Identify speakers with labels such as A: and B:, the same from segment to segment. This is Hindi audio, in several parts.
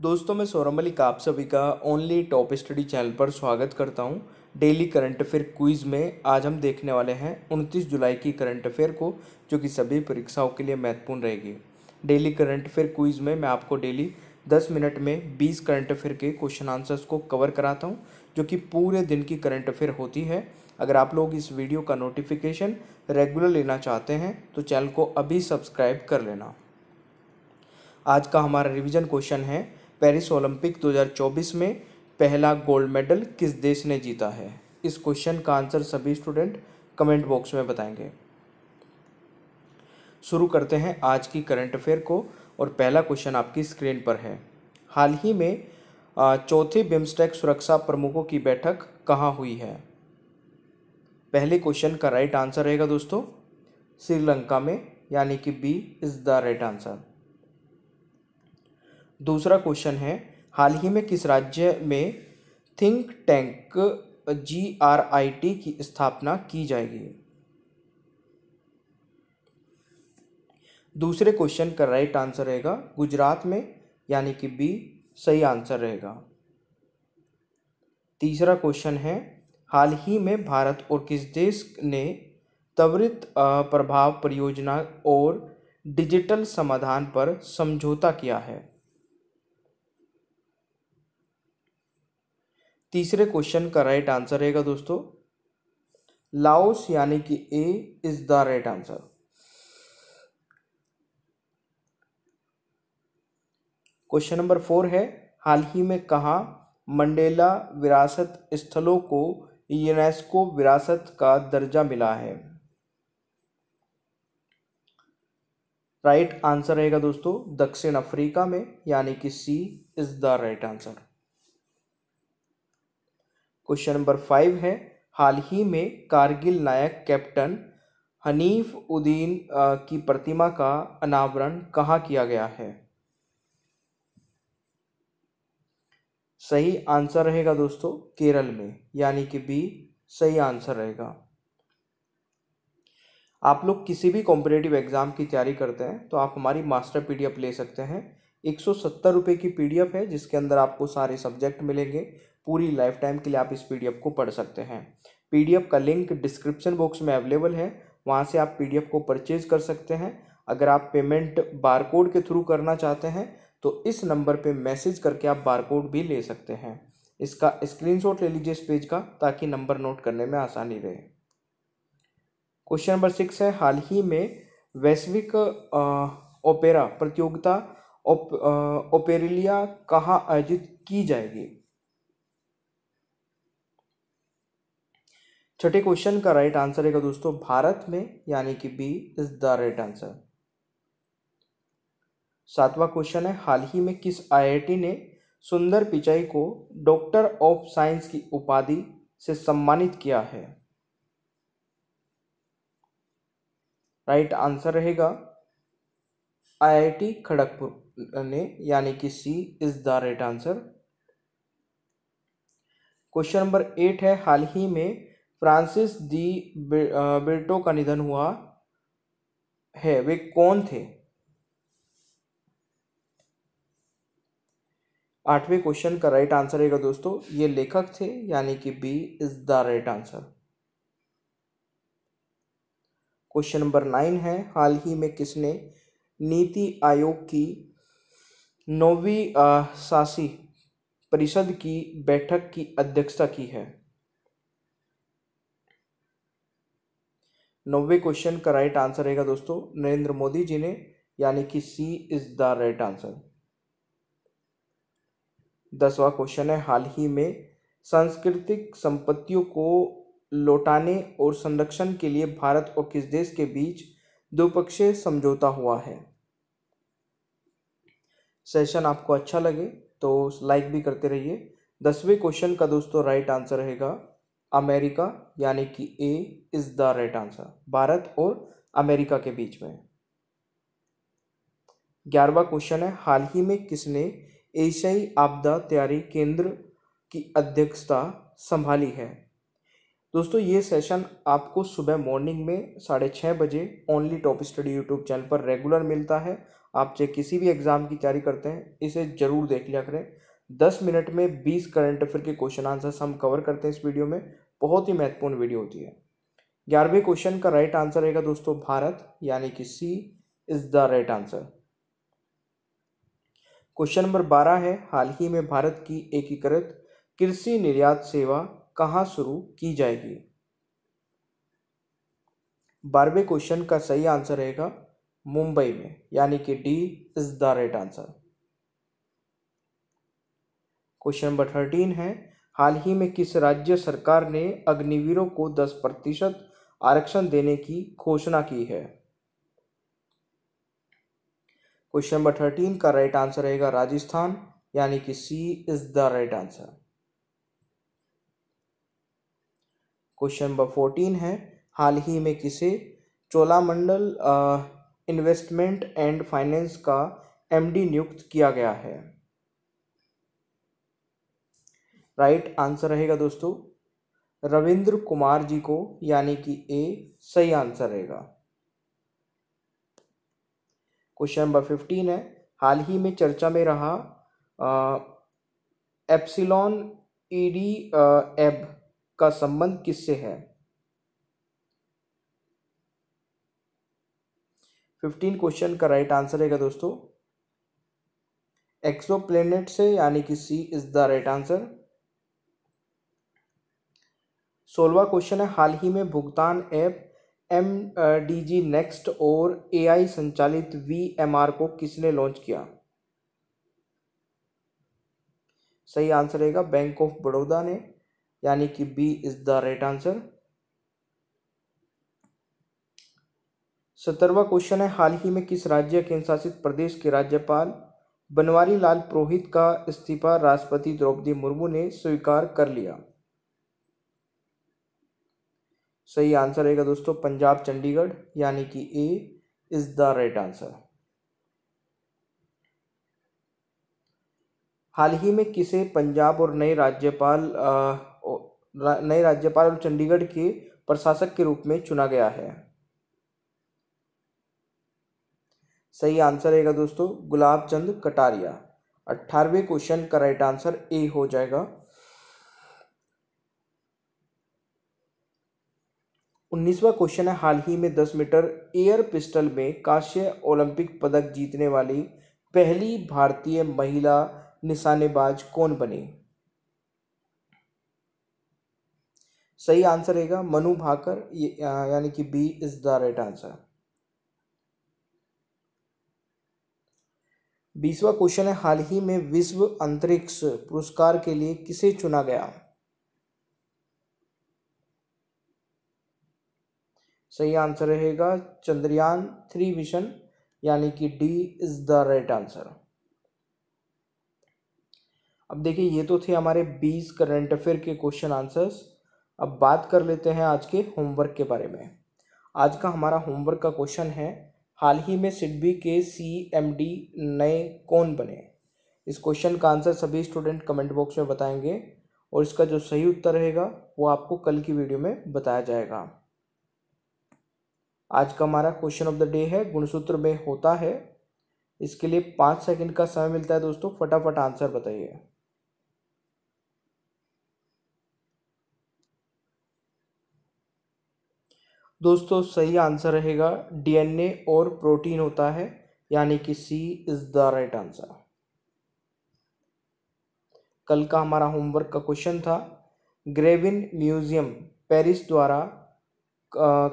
A: दोस्तों मैं सौरभ मलिक आप सभी का ओनली टॉप स्टडी चैनल पर स्वागत करता हूं डेली करंट अफेयर क्विज़ में आज हम देखने वाले हैं उनतीस जुलाई की करंट अफेयर को जो कि सभी परीक्षाओं के लिए महत्वपूर्ण रहेगी डेली करंट अफेयर क्विज़ में मैं आपको डेली दस मिनट में बीस करंट अफेयर के क्वेश्चन आंसर्स को कवर कराता हूँ जो कि पूरे दिन की करंट अफेयर होती है अगर आप लोग इस वीडियो का नोटिफिकेशन रेगुलर लेना चाहते हैं तो चैनल को अभी सब्सक्राइब कर लेना आज का हमारा रिविज़न क्वेश्चन है पेरिस ओलंपिक 2024 में पहला गोल्ड मेडल किस देश ने जीता है इस क्वेश्चन का आंसर सभी स्टूडेंट कमेंट बॉक्स में बताएंगे शुरू करते हैं आज की करंट अफेयर को और पहला क्वेश्चन आपकी स्क्रीन पर है हाल ही में चौथी बिम्स्टेक सुरक्षा प्रमुखों की बैठक कहाँ हुई है पहले क्वेश्चन का राइट आंसर रहेगा दोस्तों श्रीलंका में यानी कि B is the right answer दूसरा क्वेश्चन है हाल ही में किस राज्य में think tank G R I T की स्थापना की जाएगी दूसरे क्वेश्चन का राइट आंसर रहेगा गुजरात में यानी कि बी सही आंसर रहेगा तीसरा क्वेश्चन है हाल ही में भारत और किस देश ने त्वरित प्रभाव परियोजना और डिजिटल समाधान पर समझौता किया है तीसरे क्वेश्चन का राइट आंसर रहेगा दोस्तों लाओस यानी कि A is the right answer question number four है हाल ही में कहा मंडेला विरासत स्थलों को यूनेस्को विरासत का दर्जा मिला है राइट आंसर रहेगा दोस्तों दक्षिण अफ्रीका में यानी कि C is the right answer question number five है हाल ही में कारगिल नायक कैप्टन हनीफ उद्दीन की प्रतिमा का अनावरण कहाँ किया गया है सही आंसर रहेगा दोस्तों केरल में यानी कि बी सही आंसर रहेगा आप लोग किसी भी कॉम्पिटेटिव एग्ज़ाम की तैयारी करते हैं तो आप हमारी मास्टर पीडीएफ ले सकते हैं एक सौ सत्तर रुपये की पी है जिसके अंदर आपको सारे सब्जेक्ट मिलेंगे पूरी लाइफ टाइम के लिए आप इस पी को पढ़ सकते हैं पी का लिंक डिस्क्रिप्शन बॉक्स में अवेलेबल है वहाँ से आप पी को परचेज कर सकते हैं अगर आप पेमेंट बारकोड के थ्रू करना चाहते हैं तो इस नंबर पे मैसेज करके आप बारकोड भी ले सकते हैं इसका स्क्रीनशॉट ले लीजिए इस पेज का ताकि नंबर नोट करने में आसानी रहे क्वेश्चन नंबर सिक्स है हाल ही में वैश्विक ओपेरा प्रतियोगिता ओपेरिलिया कहाँ आयोजित की जाएगी छठे क्वेश्चन का राइट आंसर है दोस्तों भारत में यानी कि B is the right answer सातवां क्वेश्चन है हाल ही में किस आईआईटी ने सुंदर पिचाई को डॉक्टर ऑफ साइंस की उपाधि से सम्मानित किया है राइट आंसर रहेगा आईआईटी खड़गपुर ने यानी कि C is the right answer question number eight है हाल ही में फ्रांसिस दी बिल्टो का निधन हुआ है वे कौन थे आठवें क्वेश्चन का राइट आंसर है दोस्तों ये लेखक थे यानी कि B is the right answer question number nine है हाल ही में किसने नीति आयोग की नौवीं शासी परिषद की बैठक की अध्यक्षता की है नौवे क्वेश्चन का राइट आंसर रहेगा दोस्तों नरेंद्र मोदी जी ने यानी कि C is the right answer दसवा क्वेश्चन है हाल ही में सांस्कृतिक संपत्तियों को लौटाने और संरक्षण के लिए भारत और किस देश के बीच द्विपक्षीय समझौता हुआ है सेशन आपको अच्छा लगे तो लाइक भी करते रहिए दसवें क्वेश्चन का दोस्तों राइट आंसर रहेगा अमेरिका यानी कि A is the right answer Bharat और अमेरिका के बीच में ग्यारहवा क्वेश्चन है हाल ही में किसने एशियाई आपदा तैयारी केंद्र की अध्यक्षता संभाली है दोस्तों ये सेशन आपको सुबह मॉर्निंग में साढ़े छः बजे only top study YouTube channel पर रेगुलर मिलता है आप चाहे किसी भी एग्ज़ाम की तैयारी करते हैं इसे ज़रूर देख लिया करें दस मिनट में बीस करंट अफेयर के क्वेश्चन आंसर्स हम कवर करते हैं इस वीडियो में बहुत ही महत्वपूर्ण वीडियो होती है ग्यारहवें क्वेश्चन का राइट आंसर रहेगा दोस्तों भारत यानी कि C is the right answer question number बारह है हाल ही में भारत की एकीकृत कृषि निर्यात सेवा कहाँ शुरू की जाएगी बारहवें क्वेश्चन का सही आंसर रहेगा मुंबई में यानी कि D is the right answer question number thirteen है हाल ही में किस राज्य सरकार ने अग्निवीरों को दस प्रतिशत आरक्षण देने की घोषणा की है क्वेश्चन नंबर थर्टीन का राइट आंसर रहेगा राजस्थान यानी कि C is the right answer question number fourteen है हाल ही में किसे चोलामंडल इन्वेस्टमेंट एंड फाइनेंस का एमडी नियुक्त किया गया है राइट आंसर रहेगा दोस्तों रविंद्र कुमार जी को यानी कि ए सही आंसर रहेगा क्वेश्चन नंबर फिफ्टीन है हाल ही में चर्चा में रहा एप्सिलॉन ईडी एब का संबंध किससे है फिफ्टीन क्वेश्चन का राइट आंसर रहेगा दोस्तों एक्सो प्लेनेट से यानी कि C is the right answer सोलवा क्वेश्चन है हाल ही में भुगतान app M D G next और एआई संचालित वी एम आर को किसने लॉन्च किया सही आंसर रहेगा बैंक ऑफ बड़ौदा ने यानी कि B is the right answer सत्तरवा क्वेश्चन है हाल ही में किस राज्य केंद्रशासित प्रदेश के राज्यपाल बनवारी लाल पुरोहित का इस्तीफा राष्ट्रपति द्रौपदी मुर्मू ने स्वीकार कर लिया सही आंसर रहेगा दोस्तों पंजाब चंडीगढ़ यानी कि A is the right answer हाल ही में किसे पंजाब और नए राज्यपाल नए राज्यपाल और चंडीगढ़ के प्रशासक के रूप में चुना गया है सही आंसर रहेगा दोस्तों गुलाब चंद कटारिया अट्ठारहवें क्वेश्चन का राइट आंसर ए हो जाएगा उन्नीसवा क्वेश्चन है हाल ही में दस मीटर एयर पिस्टल में काश्य ओलंपिक पदक जीतने वाली पहली भारतीय महिला निशानेबाज कौन बनी सही आंसर रहेगा मनु भाकर यानी कि B is the right answer बीसवा क्वेश्चन है हाल ही में विश्व अंतरिक्ष पुरस्कार के लिए किसे चुना गया सही आंसर रहेगा चंद्रयान थ्री मिशन यानी कि D is the right answer अब देखिए ये तो थे हमारे बीस करंट अफेयर के क्वेश्चन आंसर्स अब बात कर लेते हैं आज के होमवर्क के बारे में आज का हमारा होमवर्क का क्वेश्चन है हाल ही में सिडबी के सी एम डी नए कौन बने इस क्वेश्चन का आंसर सभी स्टूडेंट कमेंट बॉक्स में बताएंगे और इसका जो सही उत्तर रहेगा वो आपको कल की वीडियो में बताया जाएगा आज का हमारा क्वेश्चन ऑफ द डे है गुणसूत्र में होता है इसके लिए पाँच सेकंड का समय मिलता है दोस्तों फटाफट आंसर बताइए दोस्तों सही आंसर रहेगा डीएनए और प्रोटीन होता है यानी कि C is the right answer कल का हमारा होमवर्क का क्वेश्चन था ग्रेविन म्यूजियम पेरिस द्वारा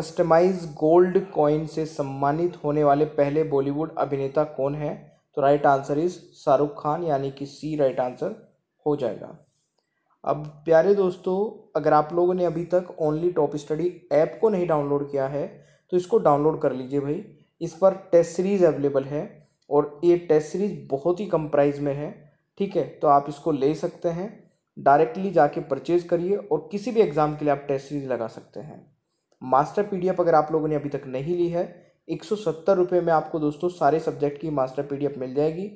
A: कस्टमाइज गोल्ड कॉइन से सम्मानित होने वाले पहले बॉलीवुड अभिनेता कौन है तो right answer is Shahrukh Khan यानी कि सी राइट आंसर हो जाएगा अब प्यारे दोस्तों अगर आप लोगों ने अभी तक ओनली टॉप स्टडी ऐप को नहीं डाउनलोड किया है तो इसको डाउनलोड कर लीजिए भाई इस पर टेस्ट सीरीज़ अवेलेबल है और ये टेस्ट सीरीज़ बहुत ही कम प्राइस में है ठीक है तो आप इसको ले सकते हैं डायरेक्टली जाके परचेज करिए और किसी भी एग्ज़ाम के लिए आप टेस्ट सीरीज़ लगा सकते हैं मास्टर पी अगर आप लोगों ने अभी तक नहीं ली है एक सौ में आपको दोस्तों सारे सब्जेक्ट की मास्टर पी मिल जाएगी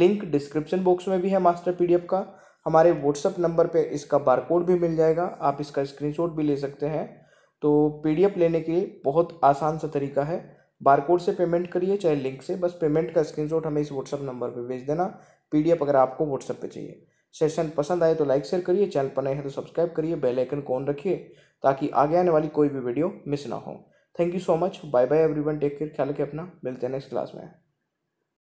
A: लिंक डिस्क्रिप्शन बॉक्स में भी है मास्टर पी का हमारे व्हाट्सअप नंबर पे इसका बारकोड भी मिल जाएगा आप इसका स्क्रीनशॉट भी ले सकते हैं तो पीडीएफ लेने के लिए बहुत आसान सा तरीका है बारकोड से पेमेंट करिए चाहे लिंक से बस पेमेंट का स्क्रीनशॉट हमें इस व्हाट्सअप नंबर पे भेज देना पीडीएफ अगर आपको व्हाट्सअप पे चाहिए सेशन पसंद आए तो लाइक शेयर करिए चैनल पर नए हैं तो सब्सक्राइब करिए बेल आइकन को ऑन रखिए ताकि आगे आने वाली कोई भी वीडियो मिस ना हो thank you so much bye bye everyone take care ख्याल के अपना मिलते हैं नेक्स्ट क्लास में